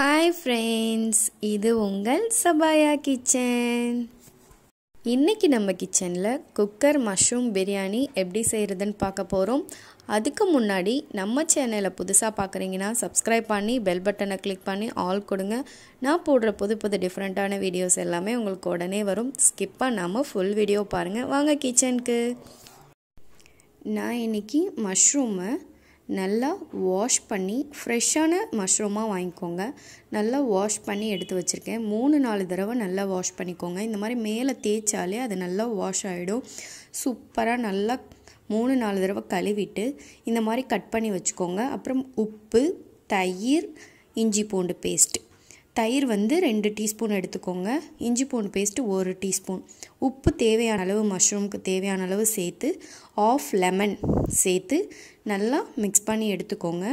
hi friends இது உங்கள் சபாயா kitchen இன்றைக்கி நம்ம கிச்சனில் குக்கர் மஷ்ரூம் பிரியாணி எப்படி செய்கிறதுன்னு பார்க்க போகிறோம் அதுக்கு முன்னாடி நம்ம சேனலை புதுசாக பார்க்குறீங்கன்னா சப்ஸ்கிரைப் பண்ணி பெல் பட்டனை கிளிக் பண்ணி ஆல் கொடுங்க நான் போடுற புது புது டிஃப்ரெண்ட்டான வீடியோஸ் எல்லாமே உங்களுக்கு உடனே வரும் ஸ்கிப் பண்ணாமல் ஃபுல் வீடியோ பாருங்கள் வாங்க கிச்சனுக்கு நான் இன்றைக்கி மஷ்ரூமை நல்லா வாஷ் பண்ணி ஃப்ரெஷ்ஷான மஷ்ரூமாக வாங்கிக்கோங்க நல்லா வாஷ் பண்ணி எடுத்து வச்சுருக்கேன் மூணு நாலு தடவை நல்லா வாஷ் பண்ணிக்கோங்க இந்த மாதிரி மேலே தேய்ச்சாலே அது நல்லா வாஷ் ஆகிடும் சூப்பராக நல்லா மூணு நாலு தடவை கழுவிட்டு இந்த மாதிரி கட் பண்ணி வச்சுக்கோங்க அப்புறம் உப்பு தயிர் இஞ்சி பூண்டு பேஸ்ட்டு தயிர் வந்து ரெண்டு டீஸ்பூன் எடுத்துக்கோங்க இஞ்சி பூண்டு பேஸ்ட்டு ஒரு டீஸ்பூன் உப்பு தேவையான அளவு மஷ்ரூமுக்கு தேவையான அளவு சேர்த்து ஆஃப் லெமன் சேர்த்து நல்லா மிக்ஸ் பண்ணி எடுத்துக்கோங்க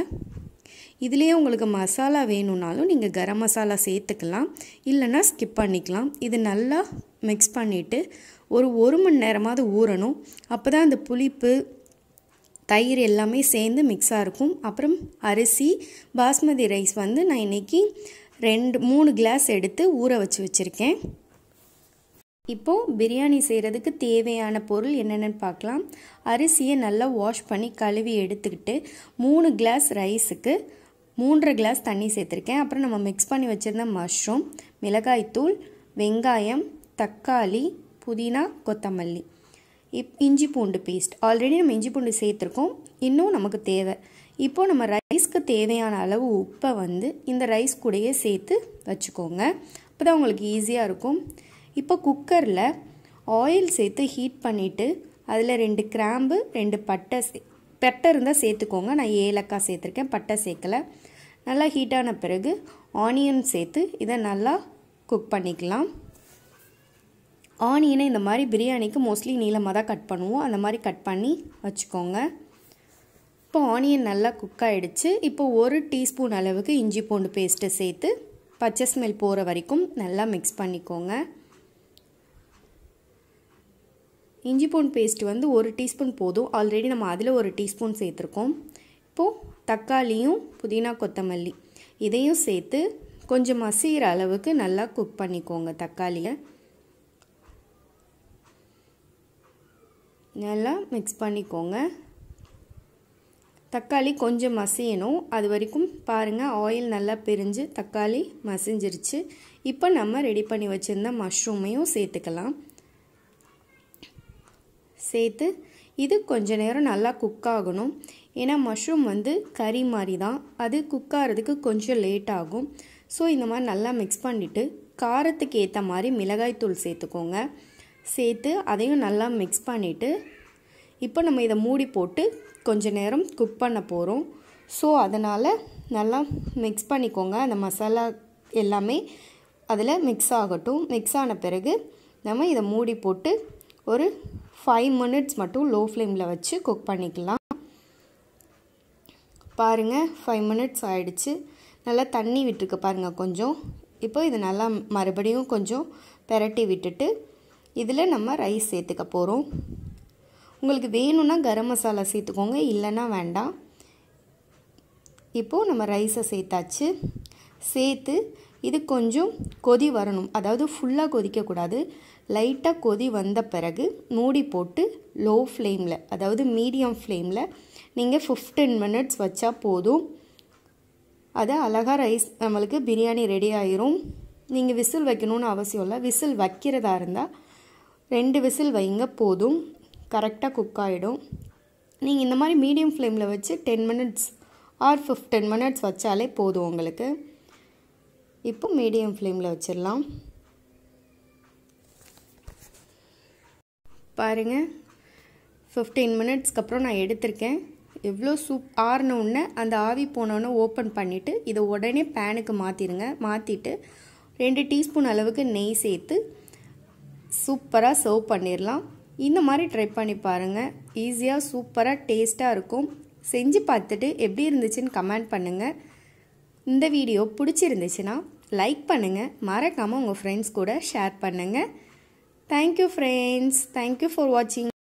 இதுலேயே உங்களுக்கு மசாலா வேணும்னாலும் நீங்கள் கரம் மசாலா சேர்த்துக்கலாம் இல்லைன்னா ஸ்கிப் பண்ணிக்கலாம் இது நல்லா மிக்ஸ் பண்ணிவிட்டு ஒரு ஒரு மணி நேரமாவது ஊறணும் அப்போ தான் அந்த புளிப்பு தயிர் எல்லாமே சேர்ந்து மிக்ஸாக இருக்கும் அப்புறம் அரிசி பாஸ்மதி ரைஸ் வந்து நான் இன்றைக்கி ரெண்டு மூணு கிளாஸ் எடுத்து ஊற வச்சு வச்சுருக்கேன் இப்போது பிரியாணி செய்கிறதுக்கு தேவையான பொருள் என்னென்னு பார்க்கலாம் அரிசியை நல்லா வாஷ் பண்ணி கழுவி எடுத்துக்கிட்டு மூணு கிளாஸ் ரைஸுக்கு மூன்றரை கிளாஸ் தண்ணி சேர்த்துருக்கேன் அப்புறம் நம்ம மிக்ஸ் பண்ணி வச்சுருந்த மஷ்ரூம் மிளகாய்த்தூள் வெங்காயம் தக்காளி புதினா கொத்தமல்லி இப் இஞ்சி பூண்டு பேஸ்ட் ஆல்ரெடி நம்ம இஞ்சி பூண்டு சேர்த்துருக்கோம் இன்னும் நமக்கு தேவை இப்போது நம்ம ரைஸ்க்கு தேவையான அளவு உப்பை வந்து இந்த ரைஸ் கூடையே சேர்த்து வச்சுக்கோங்க அப்போ தான் உங்களுக்கு ஈஸியாக இருக்கும் இப்போ குக்கரில் ஆயில் சேர்த்து ஹீட் பண்ணிவிட்டு அதில் ரெண்டு கிராம்பு ரெண்டு பட்டை சே பட்டை இருந்தால் சேர்த்துக்கோங்க நான் ஏலக்காய் சேர்த்துருக்கேன் பட்டை சேர்க்கலை நல்லா ஹீட்டான பிறகு ஆனியன் சேர்த்து இதை நல்லா குக் பண்ணிக்கலாம் ஆனியனை இந்த மாதிரி பிரியாணிக்கு மோஸ்ட்லி நீளமாக தான் கட் பண்ணுவோம் அந்த மாதிரி கட் பண்ணி வச்சுக்கோங்க இப்போ ஆனியன் நல்லா குக் ஆகிடுச்சு இப்போ ஒரு டீஸ்பூன் அளவுக்கு இஞ்சி பூண்டு பேஸ்ட்டை சேர்த்து பச்சை ஸ்மெல் போகிற வரைக்கும் நல்லா மிக்ஸ் பண்ணிக்கோங்க இஞ்சி பூண்டு பேஸ்ட் வந்து ஒரு டீஸ்பூன் போதும் ஆல்ரெடி நம்ம அதில் ஒரு டீஸ்பூன் சேர்த்துருக்கோம் இப்போது தக்காளியும் புதினா கொத்தமல்லி இதையும் சேர்த்து கொஞ்சம் மசிகிற அளவுக்கு நல்லா குக் பண்ணிக்கோங்க தக்காளியை நல்லா மிக்ஸ் பண்ணிக்கோங்க தக்காளி கொஞ்சம் மசியணும் அது வரைக்கும் பாருங்கள் ஆயில் நல்லா பிரிஞ்சு தக்காளி மசிஞ்சிருச்சு இப்போ நம்ம ரெடி பண்ணி வச்சுருந்த மஷ்ரூமையும் சேர்த்துக்கலாம் சேர்த்து இது கொஞ்ச நேரம் நல்லா குக் ஆகணும் ஏன்னா மஷ்ரூம் வந்து கறி மாதிரி தான் அது குக் ஆகிறதுக்கு கொஞ்சம் லேட் ஆகும் ஸோ இந்த மாதிரி நல்லா மிக்ஸ் பண்ணிவிட்டு காரத்துக்கு ஏற்ற மாதிரி மிளகாய்த்தூள் சேர்த்துக்கோங்க சேர்த்து அதையும் நல்லா மிக்ஸ் பண்ணிவிட்டு இப்போ நம்ம இதை மூடி போட்டு கொஞ்ச நேரம் குக் பண்ண போகிறோம் ஸோ அதனால் நல்லா மிக்ஸ் பண்ணிக்கோங்க அந்த மசாலா எல்லாமே அதில் மிக்ஸ் ஆகட்டும் மிக்ஸ் ஆன பிறகு நம்ம இதை மூடி போட்டு ஒரு ஃபைவ் மினிட்ஸ் மட்டும் லோ ஃப்ளேமில் வச்சு குக் பண்ணிக்கலாம் பாருங்கள் ஃபைவ் மினிட்ஸ் ஆகிடுச்சு நல்லா தண்ணி விட்டுருக்கு பாருங்கள் கொஞ்சம் இப்போ இது நல்லா மறுபடியும் கொஞ்சம் பெரட்டி விட்டுட்டு இதில் நம்ம ரைஸ் சேர்த்துக்க போகிறோம் உங்களுக்கு வேணும்னா கரம் மசாலா சேர்த்துக்கோங்க இல்லைன்னா வேண்டாம் இப்போது நம்ம ரைஸை சேர்த்தாச்சு சேர்த்து இது கொஞ்சம் கொதி வரணும் அதாவது ஃபுல்லாக கொதிக்கக்கூடாது லைட்டாக கொதி வந்த பிறகு மூடி போட்டு லோ ஃப்ளேமில் அதாவது மீடியம் ஃப்ளேமில் நீங்கள் ஃபிஃப்டீன் மினிட்ஸ் வச்சா போதும் அது அழகாக ரைஸ் நம்மளுக்கு பிரியாணி ரெடி ஆயிரும் நீங்கள் விசில் வைக்கணும்னு அவசியம் இல்லை விசில் வைக்கிறதா இருந்தால் ரெண்டு விசில் வைங்க போதும் கரெக்டாக குக் ஆகிடும் நீங்கள் இந்த மாதிரி மீடியம் ஃப்ளேமில் வச்சு ten minutes or fifteen minutes வச்சாலே போதும் உங்களுக்கு இப்போ மீடியம் ஃப்ளேமில் வச்சிடலாம் பாருங்கள் ஃபிஃப்டீன் மினிட்ஸ்க்கு அப்புறம் நான் எடுத்திருக்கேன் எவ்வளோ சூப் ஆறினோடனே அந்த ஆவி போனோடனே ஓப்பன் பண்ணிவிட்டு இதை உடனே பேனுக்கு மாற்றிடுங்க மாற்றிட்டு ரெண்டு டீஸ்பூன் அளவுக்கு நெய் சேர்த்து சூப்பராக சர்வ் பண்ணிடலாம் இந்த மாதிரி ட்ரை பண்ணி பாருங்கள் ஈஸியாக சூப்பராக டேஸ்ட்டாக இருக்கும் செஞ்சு பார்த்துட்டு எப்படி இருந்துச்சுன்னு கமெண்ட் பண்ணுங்கள் இந்த வீடியோ பிடிச்சிருந்துச்சுன்னா லைக் பண்ணுங்கள் மறக்காமல் உங்கள் ஃப்ரெண்ட்ஸ் கூட ஷேர் பண்ணுங்கள் தேங்க்யூ ஃப்ரெண்ட்ஸ் தேங்க்யூ ஃபார் வாட்சிங்